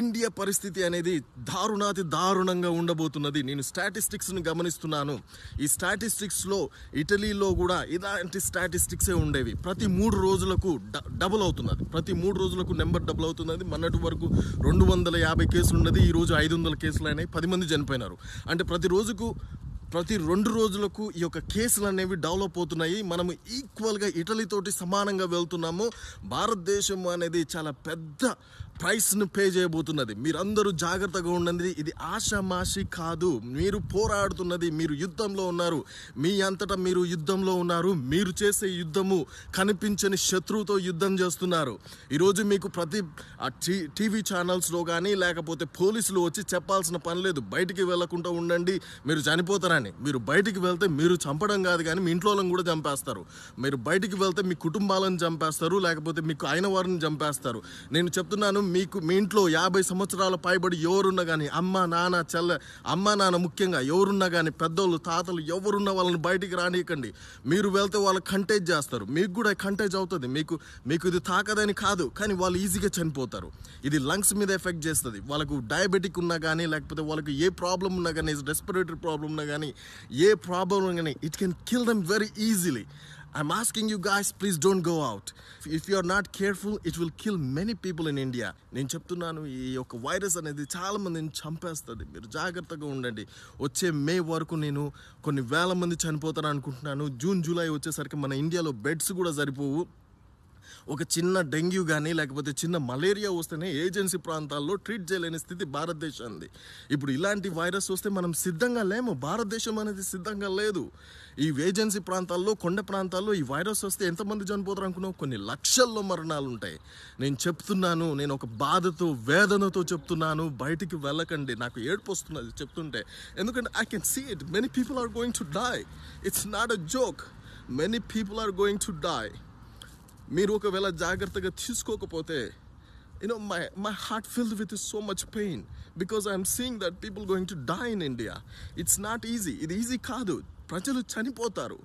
India పరిస్థితి అనేది దారుణాతి దారుణంగా ఉండబోతున్నది నేను స్టాటిస్టిక్స్ని గమనిస్తున్నాను ఈ స్టాటిస్టిక్స్లో ఇటలీలో కూడా ఇలాంటి స్టాటిస్టిక్సే ఉండేవి ప్రతి మూడు రోజులకు డబుల్ అవుతున్నది ప్రతి మూడు రోజులకు నెంబర్ డబుల్ అవుతున్నది మొన్నటి వరకు రెండు వందల యాభై కేసులు ఉన్నది ఈరోజు ఐదు వందల కేసులు అయినాయి పది మంది చనిపోయినారు అంటే ప్రతి రోజుకు ప్రతి రెండు రోజులకు ఈ యొక్క కేసులు అనేవి డెవలప్ అవుతున్నాయి మనము ఈక్వల్గా ఇటలీతోటి సమానంగా వెళ్తున్నాము భారతదేశం అనేది చాలా పెద్ద ప్రైస్ను పే చేయబోతున్నది మీరందరూ జాగ్రత్తగా ఉండండి ఇది ఆషామాషి కాదు మీరు పోరాడుతున్నది మీరు యుద్ధంలో ఉన్నారు మీ అంతటా మీరు యుద్ధంలో ఉన్నారు మీరు చేసే యుద్ధము కనిపించని శత్రువుతో యుద్ధం చేస్తున్నారు ఈరోజు మీకు ప్రతి టీవీ ఛానల్స్లో కానీ లేకపోతే పోలీసులు వచ్చి చెప్పాల్సిన పని లేదు బయటికి వెళ్లకుండా ఉండండి మీరు చనిపోతారని మీరు బయటికి వెళ్తే మీరు చంపడం కాదు కానీ మీ ఇంట్లో కూడా చంపేస్తారు మీరు బయటికి వెళ్తే మీ కుటుంబాలను చంపేస్తారు లేకపోతే మీకు అయిన వారిని చంపేస్తారు నేను చెప్తున్నాను మీకు మీ ఇంట్లో యాభై సంవత్సరాల పైబడి ఎవరున్నా కానీ అమ్మ నాన్న చెల్ల అమ్మ నాన్న ముఖ్యంగా ఎవరున్నా కానీ పెద్దోళ్ళు తాతలు ఎవరున్నా వాళ్ళని బయటికి రానియకండి మీరు వెళ్తే వాళ్ళు కంటేజ్ చేస్తారు మీకు కూడా కంటేజ్ అవుతుంది మీకు మీకు ఇది తాకదని కాదు కానీ వాళ్ళు ఈజీగా చనిపోతారు ఇది లంగ్స్ మీద ఎఫెక్ట్ చేస్తుంది వాళ్ళకు డయాబెటిక్ ఉన్నా కానీ లేకపోతే వాళ్ళకు ఏ ప్రాబ్లం ఉన్నా కానీ రెస్పిరేటరీ ప్రాబ్లం ఉన్నా కానీ ఏ ప్రాబ్లం ఉన్నా కానీ it can kill them very easily I'm asking you guys, please don't go out. If you are not careful, it will kill many people in India. నేను చెప్తున్నాను ఈ యొక్క వైరస్ అనేది చాలామందిని చంపేస్తుంది మీరు జాగ్రత్తగా ఉండండి వచ్చే మే వరకు నేను కొన్ని వేల మంది చనిపోతాను అనుకుంటున్నాను జూన్ జూలై వచ్చేసరికి మన ఇండియాలో బెడ్స్ కూడా సరిపోవు ఒక చిన్న డెంగ్యూ కానీ లేకపోతే చిన్న మలేరియా వస్తేనే ఏజెన్సీ ప్రాంతాల్లో ట్రీట్ చేయలేని స్థితి భారతదేశంది ఇప్పుడు ఇలాంటి వైరస్ వస్తే మనం సిద్ధంగా లేము భారతదేశం అనేది సిద్ధంగా లేదు ఈ ఏజెన్సీ ప్రాంతాల్లో కొండ ప్రాంతాల్లో ఈ వైరస్ వస్తే ఎంతమంది చనిపోతారు అనుకున్నావు కొన్ని లక్షల్లో మరణాలు ఉంటాయి నేను చెప్తున్నాను నేను ఒక బాధతో వేదనతో చెప్తున్నాను బయటికి వెళ్ళకండి నాకు ఏడుపు వస్తున్నది చెప్తుంటే ఎందుకంటే I can see it many people are going to die it's not a joke many people are going to die మీరు ఒకవేళ జాగ్రత్తగా తీసుకోకపోతే you know my my heart filled with so much pain because I'm seeing that people going to to in India it's not easy ఇది easy కాదు ప్రజలు చనిపోతారు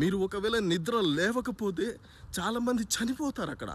మీరు ఒకవేళ నిద్ర లేవకపోతే చాలామంది చనిపోతారు అక్కడ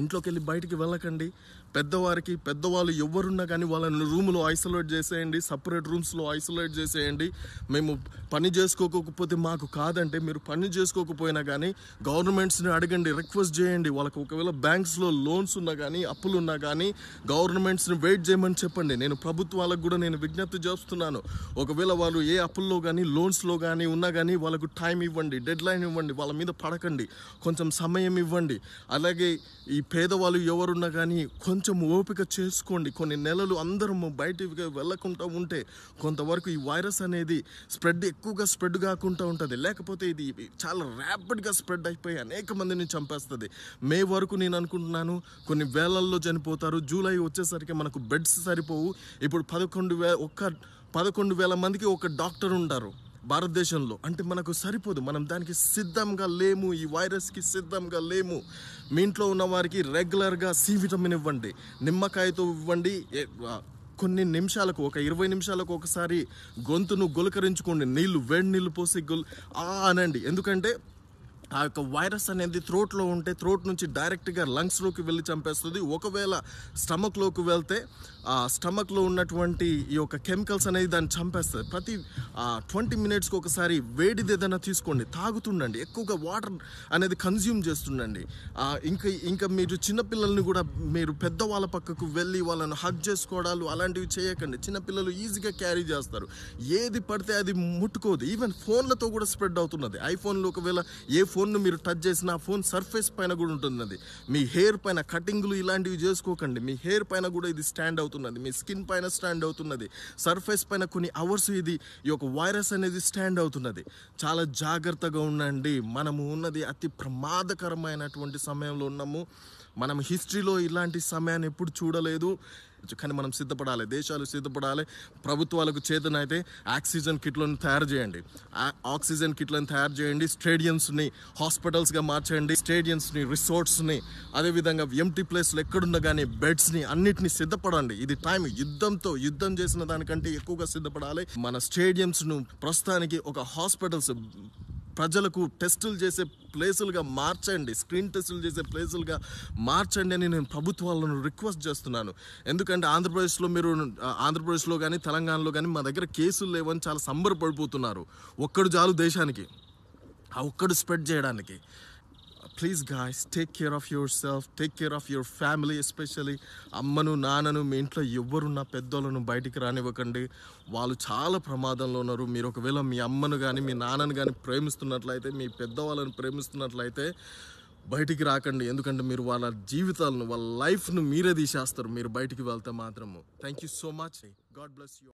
ఇంట్లోకి వెళ్ళి బయటికి వెళ్ళకండి పెద్దవారికి పెద్దవాళ్ళు ఎవరున్నా కానీ వాళ్ళని రూమ్లో ఐసోలేట్ చేసేయండి సపరేట్ రూమ్స్లో ఐసోలేట్ చేసేయండి మేము పని చేసుకోకపోతే మాకు కాదంటే మీరు పని చేసుకోకపోయినా కానీ గవర్నమెంట్స్ని అడగండి రిక్వెస్ట్ చేయండి వాళ్ళకి ఒకవేళ బ్యాంక్స్లో లోన్స్ ఉన్నా కానీ అప్పులు ఉన్నా కానీ గవర్నమెంట్స్ని వెయిట్ చేయమని చెప్పండి నేను ప్రభుత్వాలకు కూడా నేను విజ్ఞప్తి చేస్తున్నాను ఒకవేళ వాళ్ళు ఏ అప్పుల్లో కానీ లోన్స్లో కానీ ఉన్నా కానీ వాళ్ళకు టైం ఇవ్వండి డెడ్ లైన్ ఇవ్వండి వాళ్ళ మీద పడకండి కొంచెం సమయం ఇవ్వండి అలాగే ఈ పేదవాళ్ళు ఎవరున్నా కానీ కొంచెం ఓపిక చేసుకోండి కొన్ని నెలలు అందరం బయటికి వెళ్ళకుండా ఉంటే కొంతవరకు ఈ వైరస్ అనేది స్ప్రెడ్ ఎక్కువగా స్ప్రెడ్ కాకుండా ఉంటుంది లేకపోతే ఇది చాలా ర్యాపిడ్గా స్ప్రెడ్ అయిపోయి అనేక మందిని చంపేస్తుంది మే వరకు నేను అనుకుంటున్నాను కొన్ని వేలల్లో చనిపోతారు జూలై వచ్చేసరికి మనకు బెడ్స్ సరిపోవు ఇప్పుడు పదకొండు వే ఒక్క పదకొండు వేల మందికి ఒక డాక్టర్ ఉంటారు భారతదేశంలో అంటే మనకు సరిపోదు మనం దానికి సిద్ధంగా లేము ఈ వైరస్కి సిద్ధంగా లేము మీ ఇంట్లో ఉన్న వారికి రెగ్యులర్గా సి విటమిన్ ఇవ్వండి నిమ్మకాయతో ఇవ్వండి కొన్ని నిమిషాలకు ఒక ఇరవై నిమిషాలకు ఒకసారి గొంతును గులకరించుకోండి నీళ్ళు వేడి నీళ్ళు పోసి గుల్ అనండి ఎందుకంటే ఆ యొక్క వైరస్ అనేది త్రోట్లో ఉంటే త్రోట్ నుంచి డైరెక్ట్గా లంగ్స్లోకి వెళ్ళి చంపేస్తుంది ఒకవేళ స్టమక్లోకి వెళ్తే ఆ స్టమక్లో ఉన్నటువంటి ఈ యొక్క కెమికల్స్ అనేది దాన్ని చంపేస్తుంది ప్రతి ట్వంటీ మినిట్స్కి ఒకసారి వేడిది ఏదైనా తీసుకోండి తాగుతుండండి ఎక్కువగా వాటర్ అనేది కన్జ్యూమ్ చేస్తుండండి ఇంకా ఇంకా మీరు చిన్నపిల్లల్ని కూడా మీరు పెద్దవాళ్ళ పక్కకు వెళ్ళి వాళ్ళని హగ్ చేసుకోవడాలు అలాంటివి చేయకండి చిన్నపిల్లలు ఈజీగా క్యారీ చేస్తారు ఏది పడితే అది ముట్టుకోదు ఈవెన్ ఫోన్లతో కూడా స్ప్రెడ్ అవుతున్నది ఐఫోన్లో ఒకవేళ ఏ ఫోన్ను మీరు టచ్ చేసిన ఆ ఫోన్ సర్ఫేస్ పైన కూడా ఉంటున్నది మీ హెయిర్ పైన కటింగ్లు ఇలాంటివి చేసుకోకండి మీ హెయిర్ పైన కూడా ఇది స్టాండ్ అవుతున్నది మీ స్కిన్ పైన స్టాండ్ అవుతున్నది సర్ఫేస్ పైన కొన్ని అవర్స్ ఇది ఈ యొక్క వైరస్ అనేది స్టాండ్ అవుతున్నది చాలా జాగ్రత్తగా ఉండండి మనము ఉన్నది అతి ప్రమాదకరమైనటువంటి సమయంలో ఉన్నాము మనం హిస్టరీలో ఇలాంటి సమయాన్ని ఎప్పుడు చూడలేదు కానీ మనం సిద్ధపడాలి దేశాలు సిద్ధపడాలి ప్రభుత్వాలకు చేతనైతే ఆక్సిజన్ కిట్లను తయారు చేయండి ఆక్సిజన్ కిట్లను తయారు చేయండి స్టేడియంస్ని హాస్పిటల్స్గా మార్చండి స్టేడియంస్ని రిసార్ట్స్ని అదేవిధంగా ఎంటీ ప్లేస్లు ఎక్కడున్నా కానీ బెడ్స్ని అన్నిటిని సిద్ధపడండి ఇది టైం యుద్ధంతో యుద్ధం చేసిన దానికంటే ఎక్కువగా సిద్ధపడాలి మన స్టేడియంస్ను ప్రస్తుతానికి ఒక హాస్పిటల్స్ ప్రజలకు టెస్టులు చేసే ప్లేసులుగా మార్చండి స్క్రీన్ టెస్టులు చేసే ప్లేసులుగా మార్చండి అని నేను ప్రభుత్వాలను రిక్వెస్ట్ చేస్తున్నాను ఎందుకంటే ఆంధ్రప్రదేశ్లో మీరు ఆంధ్రప్రదేశ్లో కానీ తెలంగాణలో కానీ మా దగ్గర కేసులు లేవని చాలా సంబరపడిపోతున్నారు ఒక్కడు చాలు దేశానికి ఆ ఒక్కడు స్ప్రెడ్ చేయడానికి please guys take care of yourself take care of your family especially అమ్మను నాన్నను మీ ఇంట్లో ఎవరున్నా పెద్దోళ్ళను బయటికి రానివ్వకండి వాళ్ళు చాలా ప్రమాదంలో ఉన్నారు మీరు ఒకవేళ మీ అమ్మను కానీ మీ నాన్నను కానీ ప్రేమిస్తున్నట్లయితే మీ పెద్దవాళ్ళను ప్రేమిస్తున్నట్లయితే బయటికి రాకండి ఎందుకంటే మీరు వాళ్ళ జీవితాలను వాళ్ళ లైఫ్ను మీరే తీసేస్తారు మీరు బయటికి వెళ్తే మాత్రము thank you so much God bless you